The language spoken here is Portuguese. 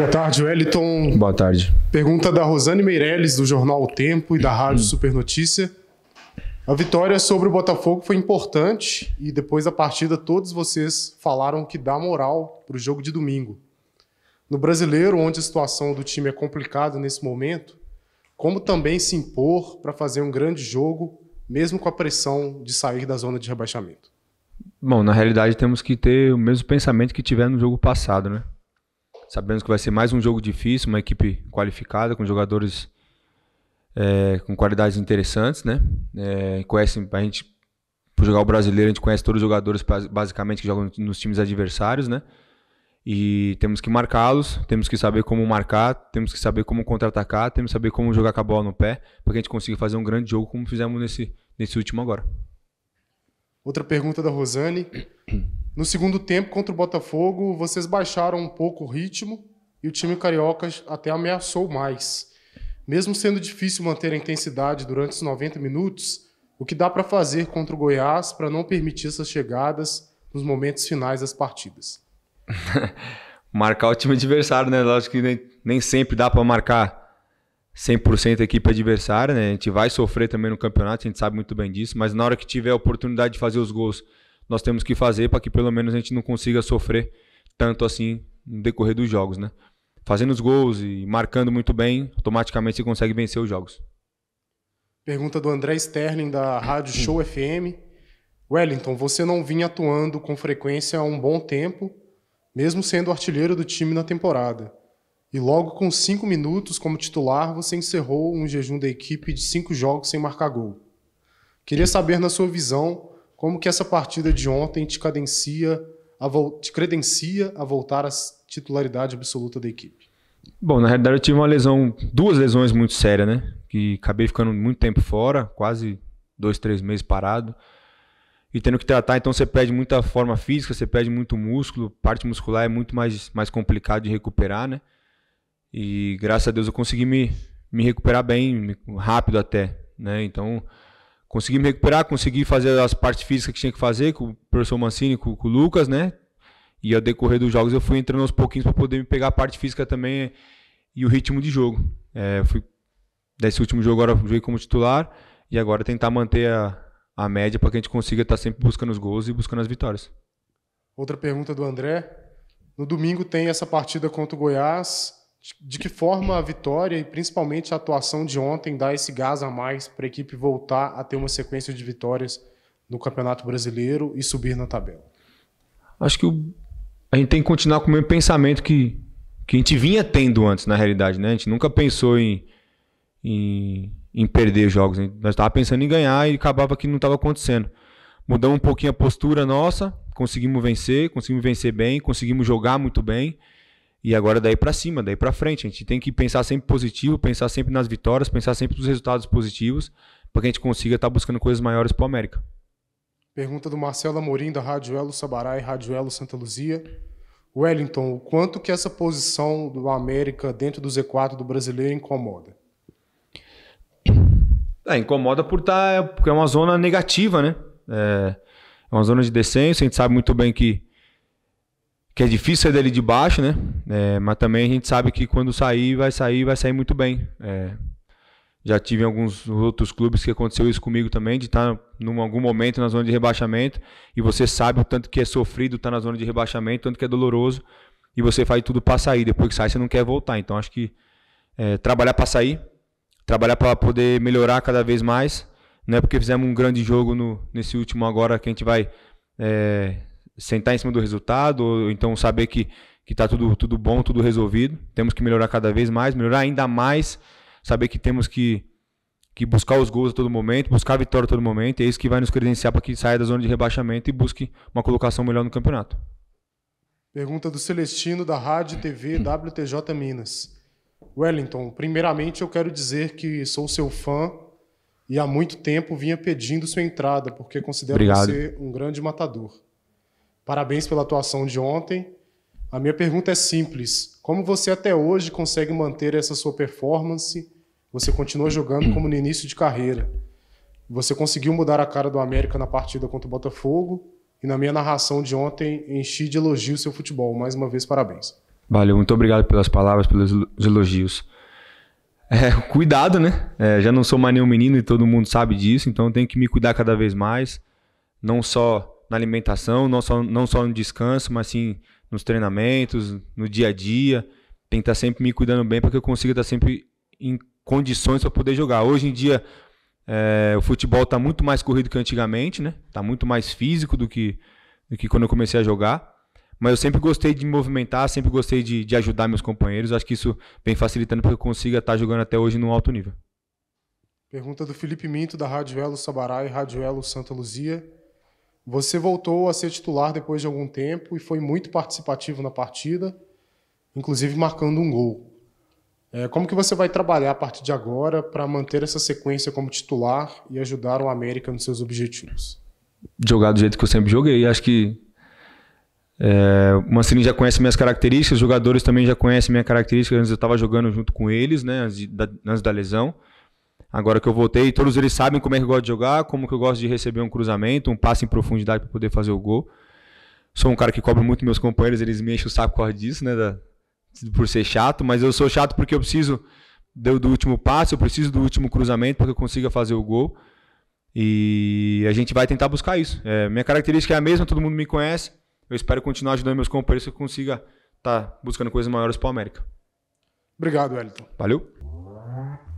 Boa tarde, Wellington. Boa tarde. Pergunta da Rosane Meirelles, do jornal O Tempo e da Rádio uhum. Super Notícia. A vitória sobre o Botafogo foi importante e depois da partida todos vocês falaram que dá moral para o jogo de domingo. No brasileiro, onde a situação do time é complicada nesse momento, como também se impor para fazer um grande jogo, mesmo com a pressão de sair da zona de rebaixamento? Bom, na realidade temos que ter o mesmo pensamento que tivemos no jogo passado, né? Sabemos que vai ser mais um jogo difícil, uma equipe qualificada, com jogadores é, com qualidades interessantes, né? É, conhecem, a gente, por jogar o brasileiro, a gente conhece todos os jogadores basicamente que jogam nos times adversários, né? E temos que marcá-los, temos que saber como marcar, temos que saber como contra-atacar, temos que saber como jogar com a bola no pé, para que a gente consiga fazer um grande jogo como fizemos nesse, nesse último agora. Outra pergunta da Rosane. No segundo tempo, contra o Botafogo, vocês baixaram um pouco o ritmo e o time carioca até ameaçou mais. Mesmo sendo difícil manter a intensidade durante os 90 minutos, o que dá para fazer contra o Goiás para não permitir essas chegadas nos momentos finais das partidas? marcar o time adversário, né? Lógico que nem, nem sempre dá para marcar 100% a equipe adversária, né? A gente vai sofrer também no campeonato, a gente sabe muito bem disso, mas na hora que tiver a oportunidade de fazer os gols nós temos que fazer para que pelo menos a gente não consiga sofrer tanto assim no decorrer dos jogos, né? Fazendo os gols e marcando muito bem, automaticamente você consegue vencer os jogos. Pergunta do André Sterling, da Rádio Show FM. Wellington, você não vinha atuando com frequência há um bom tempo, mesmo sendo artilheiro do time na temporada. E logo com cinco minutos como titular, você encerrou um jejum da equipe de cinco jogos sem marcar gol. Queria saber, na sua visão, como que essa partida de ontem te cadencia, te credencia a voltar à titularidade absoluta da equipe? Bom, na realidade eu tive uma lesão, duas lesões muito sérias, né? Que acabei ficando muito tempo fora, quase dois, três meses parado. E tendo que tratar, então você perde muita forma física, você perde muito músculo, parte muscular é muito mais, mais complicado de recuperar, né? E graças a Deus eu consegui me, me recuperar bem, rápido até, né? Então consegui me recuperar, consegui fazer as partes físicas que tinha que fazer com o professor Mancini, com, com o Lucas, né? E ao decorrer dos jogos eu fui entrando aos pouquinhos para poder me pegar a parte física também eh, e o ritmo de jogo. É, fui desse último jogo agora joguei como titular e agora tentar manter a, a média para que a gente consiga estar tá sempre buscando os gols e buscando as vitórias. Outra pergunta do André. No domingo tem essa partida contra o Goiás de que forma a vitória e principalmente a atuação de ontem dá esse gás a mais para a equipe voltar a ter uma sequência de vitórias no Campeonato Brasileiro e subir na tabela? Acho que o... a gente tem que continuar com o mesmo pensamento que, que a gente vinha tendo antes, na realidade. Né? A gente nunca pensou em, em, em perder jogos. a né? Gente... estava pensando em ganhar e acabava que não estava acontecendo. Mudamos um pouquinho a postura nossa, conseguimos vencer, conseguimos vencer bem, conseguimos jogar muito bem. E agora daí para cima, daí para frente, a gente tem que pensar sempre positivo, pensar sempre nas vitórias, pensar sempre nos resultados positivos, para que a gente consiga estar tá buscando coisas maiores para o América. Pergunta do Marcelo Amorim, da Rádio Elo Sabará e Rádio Elo Santa Luzia. Wellington, o quanto que essa posição do América dentro do Z4 do brasileiro incomoda? É, incomoda por estar. Tá, é, porque é uma zona negativa, né? É, é uma zona de descenso, a gente sabe muito bem que que é difícil sair dali de baixo, né? É, mas também a gente sabe que quando sair, vai sair, vai sair muito bem. É, já tive em alguns outros clubes que aconteceu isso comigo também, de estar tá em algum momento na zona de rebaixamento e você sabe o tanto que é sofrido estar tá na zona de rebaixamento, tanto que é doloroso e você faz tudo para sair. Depois que sai, você não quer voltar. Então acho que é, trabalhar para sair, trabalhar para poder melhorar cada vez mais. Não é porque fizemos um grande jogo no, nesse último agora que a gente vai é, sentar em cima do resultado, ou então saber que que está tudo, tudo bom, tudo resolvido. Temos que melhorar cada vez mais, melhorar ainda mais, saber que temos que, que buscar os gols a todo momento, buscar a vitória a todo momento. E é isso que vai nos credenciar para que saia da zona de rebaixamento e busque uma colocação melhor no campeonato. Pergunta do Celestino, da Rádio TV hum. WTJ Minas. Wellington, primeiramente eu quero dizer que sou seu fã e há muito tempo vinha pedindo sua entrada, porque considero Obrigado. você um grande matador. Parabéns pela atuação de ontem. A minha pergunta é simples: como você até hoje consegue manter essa sua performance? Você continua jogando como no início de carreira. Você conseguiu mudar a cara do América na partida contra o Botafogo e na minha narração de ontem enchi de elogio seu futebol. Mais uma vez, parabéns. Valeu, muito obrigado pelas palavras, pelos elogios. É, cuidado, né? É, já não sou mais nenhum menino e todo mundo sabe disso, então tenho que me cuidar cada vez mais. Não só na alimentação, não só, não só no descanso, mas sim nos treinamentos, no dia a dia. Tem que estar tá sempre me cuidando bem para que eu consiga estar tá sempre em condições para poder jogar. Hoje em dia, é, o futebol está muito mais corrido que antigamente, né? Está muito mais físico do que, do que quando eu comecei a jogar. Mas eu sempre gostei de me movimentar, sempre gostei de, de ajudar meus companheiros. Acho que isso vem facilitando para que eu consiga estar tá jogando até hoje num alto nível. Pergunta do Felipe Minto, da Rádio Elo Sabará e Rádio Elo Santa Luzia. Você voltou a ser titular depois de algum tempo e foi muito participativo na partida, inclusive marcando um gol. É, como que você vai trabalhar a partir de agora para manter essa sequência como titular e ajudar o América nos seus objetivos? Jogar do jeito que eu sempre joguei. Acho que é, o Mancini já conhece minhas características, os jogadores também já conhecem minha característica. Antes eu estava jogando junto com eles, né, antes da, antes da lesão. Agora que eu voltei, todos eles sabem como é que eu gosto de jogar, como que eu gosto de receber um cruzamento, um passe em profundidade para poder fazer o gol. Sou um cara que cobra muito meus companheiros, eles me enchem o saco por causa disso, né? Da, por ser chato, mas eu sou chato porque eu preciso do, do último passe, eu preciso do último cruzamento para que eu consiga fazer o gol. E a gente vai tentar buscar isso. É, minha característica é a mesma, todo mundo me conhece. Eu espero continuar ajudando meus companheiros que eu consiga estar tá buscando coisas maiores para o América. Obrigado, Elton. Valeu.